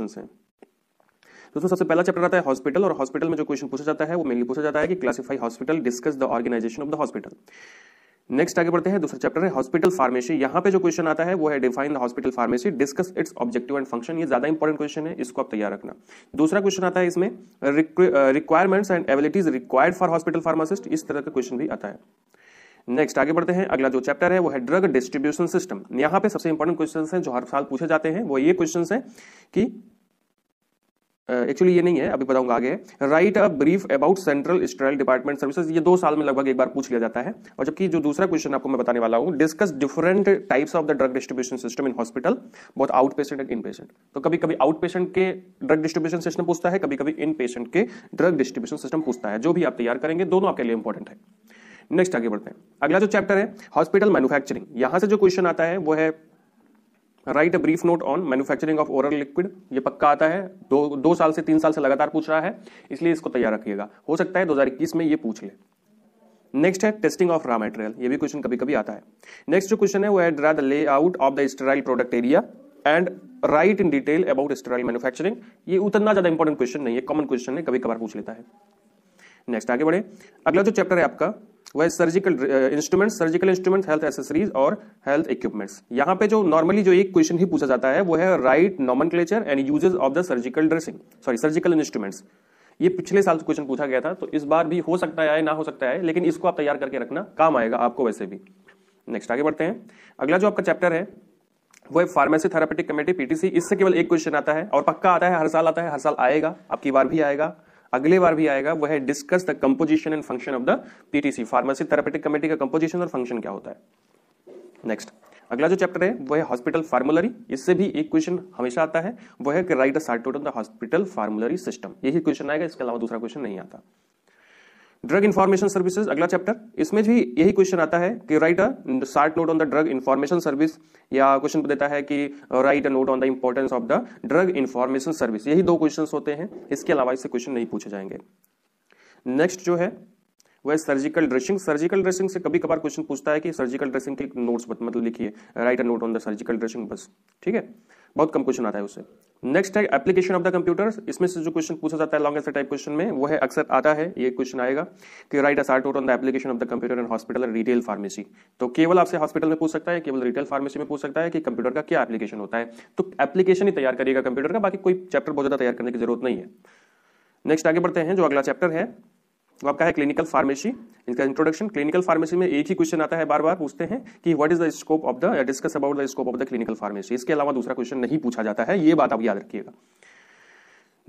हैं दोस्तों तो सबसे पहला चैप्टर आता है हॉस्पिटल और हॉस्पिटल में जो क्वेश्चन पूछा जाता है वो मेनली पूछा जाता है कि classify hospital discuss the organisation of the hospital next आगे बढ़ते हैं दूसरा चैप्टर है हॉस्पिटल फार्मेसी यहाँ पे जो क्वेश्चन आता है वो है define the hospital pharmacy discuss its objective and function ये ज्यादा इंपॉर्टेंट क्वेश्चन है इसको आप तैयार रखना दूसरा क्वेश्चन आता है इसमें requirements and abilities required for hospital pharmacist इस तरह का क्वेश्चन भी आता है नेक्स्ट आगे बढ़ते हैं अगला जो चैप्टर है वो है ड्रग डिस्ट्रीब्यूशन सिस्टम यहाँ पे सबसे इंपॉर्टेंट क्वेश्चन है जो हर साल पूछे जाते हैं वो ये क्वेश्चंस हैं कि एक्चुअली uh, ये नहीं है अभी बताऊंगा आगे write a brief about central sterile department services ये दो साल में लगभग एक बार पूछ लिया जाता है और जबकि जो दूसरा क्वेश्चन आपको मैं बताने वाला हूँ discuss different types of the drug distribution system in hospital बहुत out patient and in patient तो कभी कभी आउट पेशेंट के ड्रग डिस्ट्रीब्यूशन सिस्टम पूछता है कभी कभी इन पेशेंट के ड्रग डिस्ट्रीब्यूशन सिस्टम पूछता है जो भी आप तैयार करेंगे दोनों आपके लिए इंपॉर्टेंट है नेक्स्ट आगे बढ़ते हैं अगला जो चैप्टर है हॉस्पिटल मैन्युफैक्चरिंग यहां से जो क्वेश्चन आता है वो है write a brief note on manufacturing of oral liquid ये पक्का आता है दो दो साल से तीन साल से लगातार पूछ रहा है इसलिए इसको तैयार रखिएगा हो सकता है 2021 में ये पूछ ले नेक्स्ट है टेस्टिंग ऑफ रॉ मटेरियल ये भी क्वेश्चन कभी कभी आता है नेक्स्ट जो क्वेश्चन है वो है draw the layout of the sterile product area and write in detail about sterile manufacturing ये उतना ज्यादा इंपॉर्टेंट क्वेश्चन नहीं है कॉमन क्वेश्चन है कभी कभार पूछ लेता है नेक्स्ट आगे बढ़े अगला जो चैप्टर है आपका वह surgical instrument surgical instrument health accessories और हेल्थ इक्विपमेंट्स यहाँ पे जो नॉर्मली जो एक क्वेश्चन ही पूछा जाता है वो है write name and uses of the surgical dressing sorry surgical instruments ये पिछले साल क्वेश्चन पूछा गया था तो इस बार भी हो सकता है ना हो सकता है लेकिन इसको आप तैयार करके रखना काम आएगा आपको वैसे भी नेक्स्ट आगे बढ़ते हैं अगला जो आपका चैप्टर है वो है फार्मेसी थेरापेटिक कमेटी पीटीसी इससे केवल एक क्वेश्चन आता है और पक्का आता है हर साल आता है हर साल आएगा आपकी बार भी आएगा अगले बार भी आएगा वह है discuss the composition and function of the PTC pharmacy therapeutic committee का कंपोजिशन और फंक्शन क्या होता है नेक्स्ट अगला जो चैप्टर है वह है हॉस्पिटल फार्मुलरी इससे भी एक क्वेश्चन हमेशा आता है वह है कि write the short on the hospital formulary system यही क्वेश्चन आएगा इसके अलावा दूसरा क्वेश्चन नहीं आता ड्रग इन्फॉर्मेशन सर्विसेज अगला चैप्टर इसमें भी यही क्वेश्चन आता है कि write a short note on the drug information service या क्वेश्चन देता है कि write a note on the importance of the drug information service यही दो क्वेश्चन होते हैं इसके अलावा इससे क्वेश्चन नहीं पूछे जाएंगे नेक्स्ट जो है वह सर्जिकल ड्रेसिंग सर्जिकल ड्रेसिंग से कभी कभार क्वेश्चन पूछता है कि सर्जिकल ड्रेसिंग के नोट्स मतलब लिखिए write a note on the surgical dressing बस ठीक है बहुत कम क्वेश्चन आता है उससे नेक्स्ट है एप्लीकेशन ऑफ द कंप्यूटर इसमें से जो क्वेश्चन पूछा जाता है लॉन्ग टाइप क्वेश्चन में वो है अक्सर आता है ये क्वेश्चन आएगा कि write a short on the application of the computer in hospital and retail pharmacy तो केवल आपसे हॉस्पिटल में पूछ सकता है केवल रिटेल फार्मेसी में पूछ सकता है कि कंप्यूटर का क्या एप्लीकेशन होता है तो एप्लीकेशन ही तैयार करिएगा कंप्यूटर का बाकी कोई चैप्टर बहुत ज्यादा तैयार करने की जरूरत नहीं है नेक्स्ट आगे बढ़ते हैं जो अगला चैप्टर है तो आपका है क्लिनिकल फार्मेसी इनका इंट्रोडक्शन क्लिनिकल फार्मेसी में एक ही क्वेश्चन आता है बार बार पूछते हैं कि what is the scope of the discuss about the scope of the clinical pharmacy इसके अलावा दूसरा क्वेश्चन नहीं पूछा जाता है ये बात आप याद रखिएगा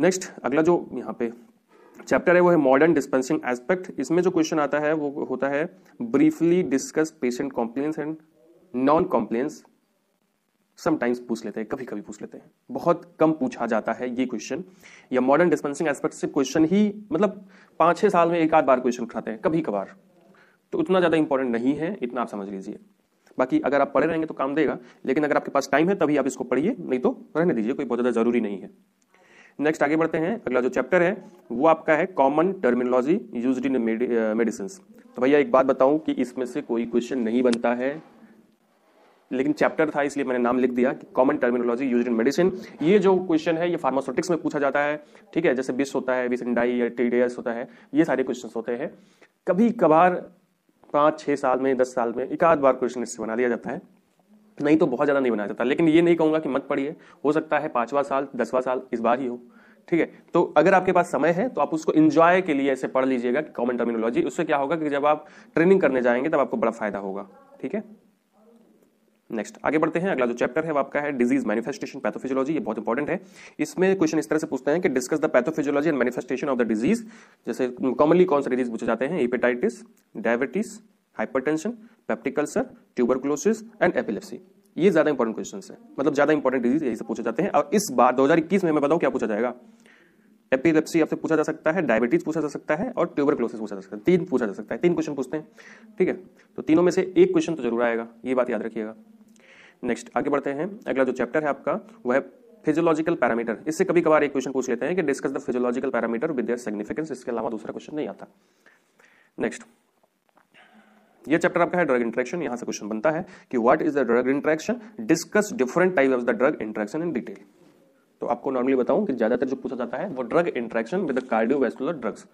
नेक्स्ट अगला जो यहाँ पे चैप्टर है वो है मॉडर्न डिस्पेंसिंग एस्पेक्ट इसमें जो क्वेश्चन आता है वो होता है briefly discuss patient compliance and non compliance sometimes पूछ लेते हैं कभी कभी पूछ लेते हैं बहुत कम पूछा जाता है ये क्वेश्चन या मॉडर्न डिस्पेंसिंग एस्पेक्ट से क्वेश्चन ही मतलब पाँच छः साल में एक आध बार क्वेश्चन उठाते हैं कभी कभार तो उतना ज़्यादा इंपॉर्टेंट नहीं है इतना आप समझ लीजिए बाकी अगर आप पढ़े रहेंगे तो काम देगा लेकिन अगर आपके पास टाइम है तभी आप इसको पढ़िए नहीं तो रहने दीजिए कोई बहुत ज़्यादा ज़रूरी नहीं है नेक्स्ट आगे बढ़ते हैं अगला जो चैप्टर है वो आपका है common terminology use in medicine तो भैया एक बात बताऊं कि इसमें से कोई क्वेश्चन नहीं बनता है लेकिन चैप्टर था इसलिए मैंने नाम लिख दिया कि common terminology use in medicine ये जो क्वेश्चन है ये फार्मास्यूटिक्स में पूछा जाता है ठीक है जैसे बिस होता है बिसडाई या टीडीएस होता है ये सारे क्वेश्चन होते हैं कभी कभार पाँच छः साल में दस साल में एक आध बार क्वेश्चन इससे बना दिया जाता है नहीं तो बहुत ज़्यादा नहीं बनाया जाता लेकिन ये नहीं कहूँगा कि मत पढ़िए हो सकता है पाँचवा साल दसवा साल इस बार ही हो ठीक है तो अगर आपके पास समय है तो आप उसको इंजॉय के लिए ऐसे पढ़ लीजिएगा कॉमन टर्मिनोलॉजी उससे क्या होगा कि जब आप ट्रेनिंग करने जाएंगे तब आपको बड़ा फायदा होगा ठीक है नेक्स्ट आगे बढ़ते हैं अगला जो चैप्टर है वो आपका है डिजीज मैनिफेस्टेशन पैथोफिजियोलॉजी ये बहुत इंपॉर्टेंट है इसमें क्वेश्चन इस तरह से पूछते हैं कि discuss the pathophysiology and manifestation of the disease जैसे कॉमनली कौन से डिजीज पूछे जाते हैं hepatitis diabetes hypertension peptic ulcer tuberculosis and epilepsy ये ज्यादा इंपॉर्टेंट क्वेश्चन है मतलब ज्यादा इंपॉर्टेंट डिजीज यही से पूछे जाते हैं और इस बार इक्कीस में मैं बताऊँ क्या पूछा जाएगा एपिलेप्सी आपसे पूछा जा सकता है डायबिटीज पूछा जा सकता है और ट्यूबर क्लोसिस पूछा जा सकता है तीन पूछा जा सकता है तीन क्वेश्चन पूछते हैं ठीक है तो तीनों में से एक क्वेश्चन तो जरूर आएगा ये बात याद रखिएगा नेक्स्ट आगे बढ़ते हैं अगला जो चैप्टर है आपका वह फिजियोलॉजिकल पैरामीटर इससे कभी कभार एक क्वेश्चन पूछ लेते हैं कि discuss the physiological parameter with their significance इसके अलावा दूसरा क्वेश्चन नहीं आता नेक्स्ट ये चैप्टर आपका है ड्रग इंट्रैक्शन यहाँ से क्वेश्चन बनता है कि what is the drug interaction discuss different type of the drug interaction in detail तो आपको नॉर्मली बताऊं कि ज्यादातर जो पूछा जाता है वो drug interaction with cardiovascular drugs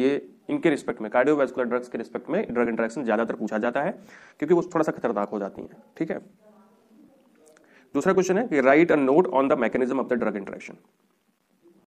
ये इनके रिस्पेक्ट में कार्डियोवैस्कुलर ड्रग्स के रिस्पेक्ट में ड्रग इंट्रैक्शन ज्यादातर पूछा जाता है क्योंकि वो थोड़ा सा खतरनाक हो जाती है ठीक है दूसरा क्वेश्चन है कि write a note on the mechanism of the drug interaction